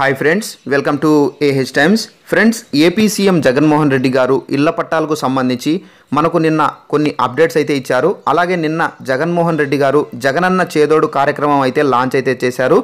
hi friends welcome to AH times friends AP CM Jaganmohan Reddy garu ఇళ్ల పట్టాలకు సంబంధించి మనకు నిన్న కొన్ని అప్డేట్స్ అయితే ఇచ్చారు అలాగే నిన్న జగన్మోహన్ రెడ్డి గారు జగనన్న చేదోడు కార్యక్రమం అయితే లాంచ్ అయితే చేశారు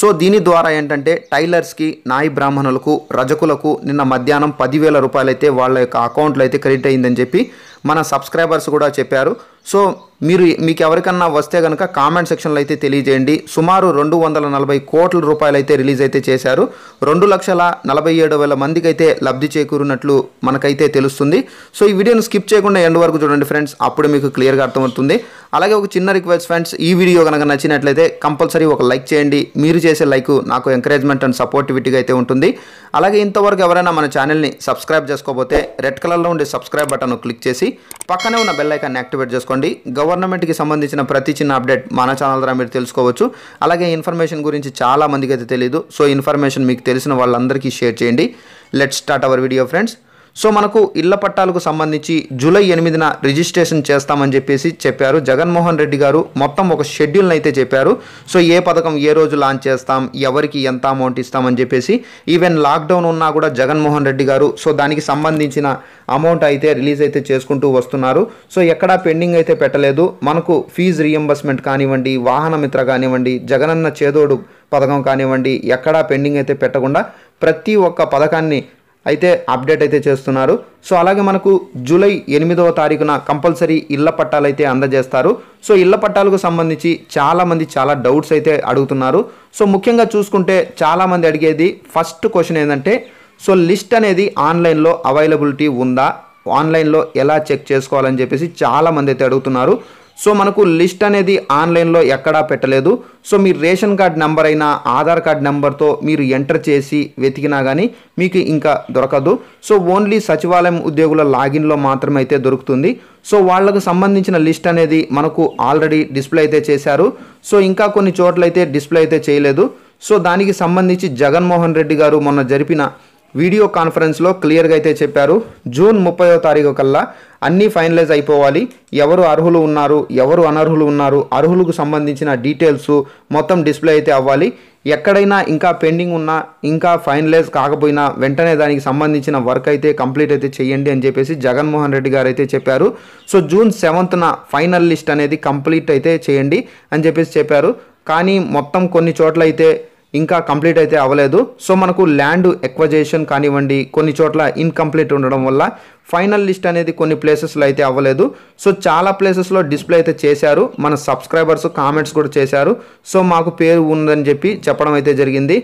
సో దీని ద్వారా ఏంటంటే టైలర్స్కి నాయి బ్రాహ్మణులకు రజకులకు నిన్న మధ్యాహ్నం పదివేల రూపాయలైతే వాళ్ళ యొక్క అకౌంట్లో అయితే క్రెడిట్ అయిందని చెప్పి మన సబ్స్క్రైబర్స్ కూడా చెప్పారు సో మీరు మీకు ఎవరికన్నా వస్తే కనుక కామెంట్ సెక్షన్లో అయితే తెలియజేయండి సుమారు రెండు వందల నలభై కోట్ల రూపాయలు అయితే రిలీజ్ అయితే చేశారు రెండు లక్షల నలభై ఏడు వేల మందికి అయితే లబ్ధి చేకూరినట్లు మనకైతే తెలుస్తుంది సో ఈ వీడియోను స్కిప్ చేయకుండా ఎండ్ వరకు చూడండి ఫ్రెండ్స్ అప్పుడు మీకు క్లియర్గా అర్థమవుతుంది అలాగే ఒక చిన్న రిక్వెస్ట్ ఫ్రెండ్స్ ఈ వీడియో కనుక నచ్చినట్లయితే కంపల్సరీ ఒక లైక్ చేయండి మీరు చేసే లైక్ నాకు ఎంకరేజ్మెంట్ అండ్ సపోర్టివిటీగా అయితే ఉంటుంది అలాగే ఇంతవరకు ఎవరైనా మన ఛానల్ని సబ్స్క్రైబ్ చేసుకోకపోతే రెడ్ కలర్లో ఉండే సబ్స్క్రైబ్ బటన్ క్లిక్ చేసి పక్కనే ఉన్న బెల్ ఐకాన్ని యాక్టివేట్ చేసుకోండి చేసుకోండి గవర్నమెంట్కి సంబంధించిన ప్రతి చిన్న అప్డేట్ మన ఛానల్ ద్వారా మీరు తెలుసుకోవచ్చు అలాగే ఇన్ఫర్మేషన్ గురించి చాలా మందికి అయితే తెలియదు సో ఇన్ఫర్మేషన్ మీకు తెలిసిన వాళ్ళందరికీ షేర్ చేయండి let start our video friends so మనకు ఇళ్ల పట్టాలకు సంబంధించి జూలై ఎనిమిదిన రిజిస్ట్రేషన్ చేస్తామని చెప్పేసి చెప్పారు జగన్మోహన్ రెడ్డి గారు మొత్తం ఒక షెడ్యూల్ని అయితే చెప్పారు సో ఏ పథకం ఏ రోజు లాంచ్ చేస్తాం ఎవరికి ఎంత అమౌంట్ ఇస్తామని చెప్పేసి ఈవెన్ లాక్డౌన్ ఉన్నా కూడా జగన్మోహన్ రెడ్డి గారు సో దానికి సంబంధించిన అమౌంట్ అయితే రిలీజ్ అయితే చేసుకుంటూ వస్తున్నారు సో ఎక్కడా పెండింగ్ అయితే పెట్టలేదు మనకు ఫీజు రియంబర్స్మెంట్ కానివ్వండి వాహన మిత్ర కానివ్వండి జగనన్న చేదోడు పథకం కానివ్వండి ఎక్కడా పెండింగ్ అయితే పెట్టకుండా ప్రతి ఒక్క పథకాన్ని అయితే అప్డేట్ అయితే చేస్తున్నారు సో అలాగే మనకు జూలై ఎనిమిదవ తారీఖున కంపల్సరీ ఇళ్ల పట్టాలు అయితే అందజేస్తారు సో ఇళ్ల పట్టాలకు సంబంధించి చాలామంది చాలా డౌట్స్ అయితే అడుగుతున్నారు సో ముఖ్యంగా చూసుకుంటే చాలామంది అడిగేది ఫస్ట్ క్వశ్చన్ ఏంటంటే సో లిస్ట్ అనేది ఆన్లైన్లో అవైలబిలిటీ ఉందా ఆన్లైన్లో ఎలా చెక్ చేసుకోవాలని చెప్పేసి చాలామంది అయితే అడుగుతున్నారు సో మనకు లిస్ట్ అనేది ఆన్లైన్లో ఎక్కడా పెట్టలేదు సో మీరు రేషన్ కార్డ్ నెంబర్ అయినా ఆధార్ కార్డ్ నెంబర్తో మీరు ఎంటర్ చేసి వెతికినా కానీ మీకు ఇంకా దొరకదు సో ఓన్లీ సచివాలయం ఉద్యోగుల లాగిన్లో మాత్రమే అయితే దొరుకుతుంది సో వాళ్ళకు సంబంధించిన లిస్ట్ అనేది మనకు ఆల్రెడీ డిస్ప్లే అయితే చేశారు సో ఇంకా కొన్ని చోట్లయితే డిస్ప్లే అయితే చేయలేదు సో దానికి సంబంధించి జగన్మోహన్ రెడ్డి గారు మొన్న జరిపిన వీడియో కాన్ఫరెన్స్లో క్లియర్గా అయితే చెప్పారు జూన్ ముప్పయో తారీఖు కల్లా అన్నీ ఫైనలైజ్ అయిపోవాలి ఎవరు అర్హులు ఉన్నారు ఎవరు అనర్హులు ఉన్నారు అర్హులకు సంబంధించిన డీటెయిల్స్ మొత్తం డిస్ప్లే అయితే అవ్వాలి ఎక్కడైనా ఇంకా పెండింగ్ ఉన్నా ఇంకా ఫైనలైజ్ కాకపోయినా వెంటనే దానికి సంబంధించిన వర్క్ అయితే కంప్లీట్ అయితే చేయండి అని చెప్పేసి జగన్మోహన్ రెడ్డి గారు అయితే చెప్పారు సో జూన్ సెవెంత్న ఫైనల్ లిస్ట్ అనేది కంప్లీట్ అయితే చేయండి అని చెప్పేసి చెప్పారు కానీ మొత్తం కొన్ని చోట్ల అయితే ఇంకా కంప్లీట్ అయితే అవ్వలేదు సో మనకు ల్యాండ్ ఎక్వజేషన్ కానివ్వండి కొన్ని చోట్ల ఇన్కంప్లీట్ ఉండడం వల్ల ఫైనల్ లిస్ట్ అనేది కొన్ని ప్లేసెస్లో అయితే అవ్వలేదు సో చాలా ప్లేసెస్లో డిస్ప్లే అయితే చేశారు మన సబ్స్క్రైబర్స్ కామెంట్స్ కూడా చేశారు సో మాకు పేరు ఉందని చెప్పి చెప్పడం అయితే జరిగింది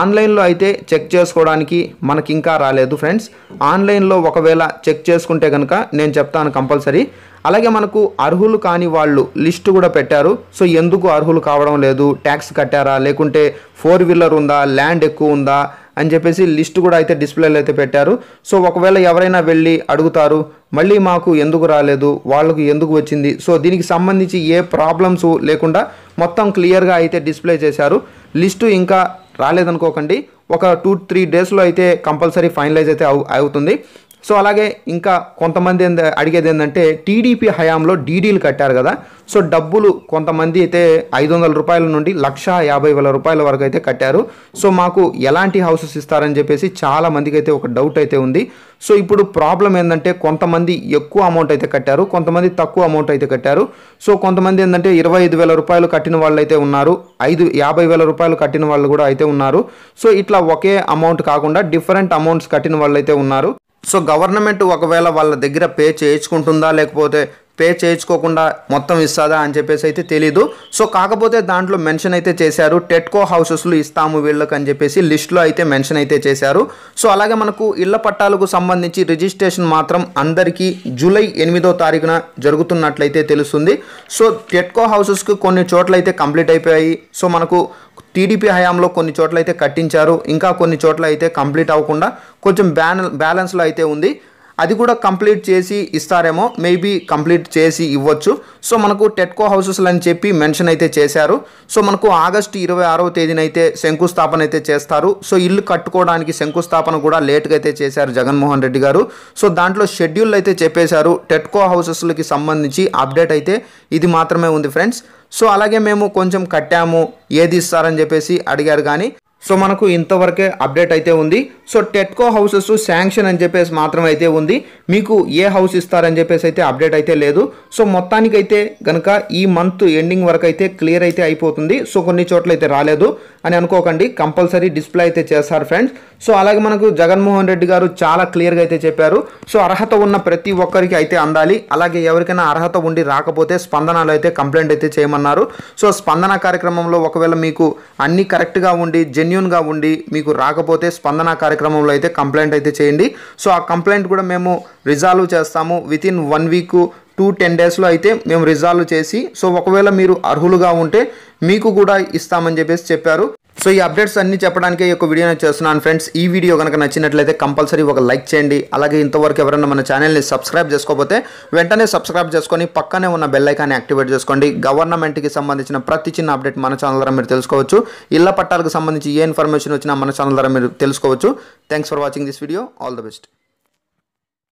ఆన్లైన్లో అయితే చెక్ చేసుకోవడానికి మనకి ఇంకా రాలేదు ఫ్రెండ్స్ ఆన్లైన్లో ఒకవేళ చెక్ చేసుకుంటే కనుక నేను చెప్తాను కంపల్సరీ అలాగే మనకు అర్హులు కాని వాళ్ళు లిస్ట్ కూడా పెట్టారు సో ఎందుకు అర్హులు కావడం లేదు ట్యాక్స్ కట్టారా లేకుంటే ఫోర్ వీలర్ ఉందా ల్యాండ్ ఎక్కువ ఉందా అని చెప్పేసి లిస్ట్ కూడా అయితే డిస్ప్లేలో అయితే పెట్టారు సో ఒకవేళ ఎవరైనా వెళ్ళి అడుగుతారు మళ్ళీ మాకు ఎందుకు రాలేదు వాళ్ళకు ఎందుకు వచ్చింది సో దీనికి సంబంధించి ఏ ప్రాబ్లమ్స్ లేకుండా మొత్తం క్లియర్గా అయితే డిస్ప్లే చేశారు లిస్టు ఇంకా రాలేదనుకోకండి ఒక టూ త్రీ డేస్లో అయితే కంపల్సరీ ఫైనలైజ్ అయితే అవుతుంది సో అలాగే ఇంకా కొంతమంది అడిగేది ఏంటంటే టీడీపీ హయాంలో డీడీలు కట్టారు కదా సో డబ్బులు కొంతమంది అయితే ఐదు వందల రూపాయల నుండి లక్ష యాభై వేల రూపాయల వరకు అయితే కట్టారు సో మాకు ఎలాంటి హౌసెస్ ఇస్తారని చెప్పేసి చాలా మందికి అయితే ఒక డౌట్ అయితే ఉంది సో ఇప్పుడు ప్రాబ్లం ఏంటంటే కొంతమంది ఎక్కువ అమౌంట్ అయితే కట్టారు కొంతమంది తక్కువ అమౌంట్ అయితే కట్టారు సో కొంతమంది ఏంటంటే ఇరవై ఐదు వేల రూపాయలు కట్టిన వాళ్ళు అయితే ఉన్నారు ఐదు యాభై వేల రూపాయలు కట్టిన వాళ్ళు కూడా అయితే ఉన్నారు సో ఇట్లా ఒకే అమౌంట్ కాకుండా డిఫరెంట్ అమౌంట్స్ కట్టిన వాళ్ళు అయితే ఉన్నారు సో గవర్నమెంట్ ఒకవేళ వాళ్ళ దగ్గర పే చేయించుకుంటుందా లేకపోతే పే చేయించుకోకుండా మొత్తం ఇస్తుందా అని చెప్పేసి అయితే తెలీదు సో కాకపోతే దాంట్లో మెన్షన్ అయితే చేశారు టెట్కో హౌసెస్లు ఇస్తాము వీళ్ళకి అని చెప్పేసి లిస్ట్లో అయితే మెన్షన్ అయితే చేశారు సో అలాగే మనకు ఇళ్ల పట్టాలకు సంబంధించి రిజిస్ట్రేషన్ మాత్రం అందరికీ జూలై ఎనిమిదో తారీఖున జరుగుతున్నట్లయితే తెలుస్తుంది సో టెట్కో హౌసెస్కి కొన్ని చోట్లయితే కంప్లీట్ అయిపోయాయి సో మనకు టీడీపీ హయాంలో కొన్ని చోట్ల అయితే కట్టించారు ఇంకా కొన్ని చోట్ల అయితే కంప్లీట్ అవ్వకుండా కొంచెం బ్యాన్ బ్యాలెన్స్లో అయితే ఉంది అది కూడా కంప్లీట్ చేసి ఇస్తారేమో మేబీ కంప్లీట్ చేసి ఇవ్వచ్చు సో మనకు టెట్కో హౌసెస్లు అని చెప్పి మెన్షన్ అయితే చేశారు సో మనకు ఆగస్టు ఇరవై ఆరవ తేదీన అయితే శంకుస్థాపన అయితే చేస్తారు సో ఇల్లు కట్టుకోవడానికి శంకుస్థాపన కూడా లేట్గా అయితే చేశారు జగన్మోహన్ రెడ్డి గారు సో దాంట్లో షెడ్యూల్ అయితే చెప్పేశారు టెట్కో హౌసెస్లకి సంబంధించి అప్డేట్ అయితే ఇది మాత్రమే ఉంది ఫ్రెండ్స్ సో అలాగే మేము కొంచెం కట్టాము ఏది ఇస్తారని చెప్పేసి అడిగారు కానీ సో మనకు ఇంతవరకే అప్డేట్ అయితే ఉంది సో టెట్కో హౌసెస్ శాంక్షన్ అని చెప్పేసి మాత్రం అయితే ఉంది మీకు ఏ హౌస్ ఇస్తారని చెప్పేసి అయితే అప్డేట్ అయితే లేదు సో మొత్తానికైతే గనక ఈ మంత్ ఎండింగ్ వరకు అయితే క్లియర్ అయితే అయిపోతుంది సో కొన్ని చోట్ల అయితే రాలేదు అని అనుకోకండి కంపల్సరీ డిస్ప్లే అయితే చేస్తారు ఫ్రెండ్స్ సో అలాగే మనకు జగన్మోహన్ రెడ్డి గారు చాలా క్లియర్గా అయితే చెప్పారు సో అర్హత ఉన్న ప్రతి ఒక్కరికి అయితే అందాలి అలాగే ఎవరికైనా అర్హత ఉండి రాకపోతే స్పందనలు అయితే కంప్లైంట్ అయితే చేయమన్నారు సో స్పందన కార్యక్రమంలో ఒకవేళ మీకు అన్ని కరెక్ట్గా ఉండి జెన్యు జెన్యున్గా ఉండి మీకు రాకపోతే స్పందన కార్యక్రమంలో అయితే కంప్లైంట్ అయితే చేయండి సో ఆ కంప్లైంట్ కూడా మేము రిజాల్వ్ చేస్తాము within one week to ten డేస్లో అయితే మేము రిజాల్వ్ చేసి సో ఒకవేళ మీరు అర్హులుగా ఉంటే మీకు కూడా ఇస్తామని చెప్పేసి చెప్పారు సో ఈ అప్డేట్స్ అన్ని చెప్పడానికి ఈ యొక్క నేను చేస్తున్నాను ఫ్రెండ్స్ ఈ వీడియో కనుక నచ్చినట్లయితే కంపల్సరీ ఒక లైక్ చేయండి అలాగే ఇంతవరకు ఎవరైనా మన ఛానల్ని సబ్స్క్రైబ్ చేసుకోకపోతే వెంటనే సబ్స్క్రైబ్ చేసుకొని పక్కనే ఉన్న బెల్ ఐకాన్ని యాక్టివేట్ చేసుకోండి గవర్నమెంట్కి సంబంధించిన ప్రతి చిన్న అప్డేట్ మన ఛానల్ ద్వారా మీరు తెలుసుకోవచ్చు ఇళ్ల పట్టాలకు సంబంధించి ఏ ఇన్ఫర్మేషన్ వచ్చినా మన ఛానల్ ద్వారా మీరు తెలుసుకోవచ్చు thanks for watching this video all the best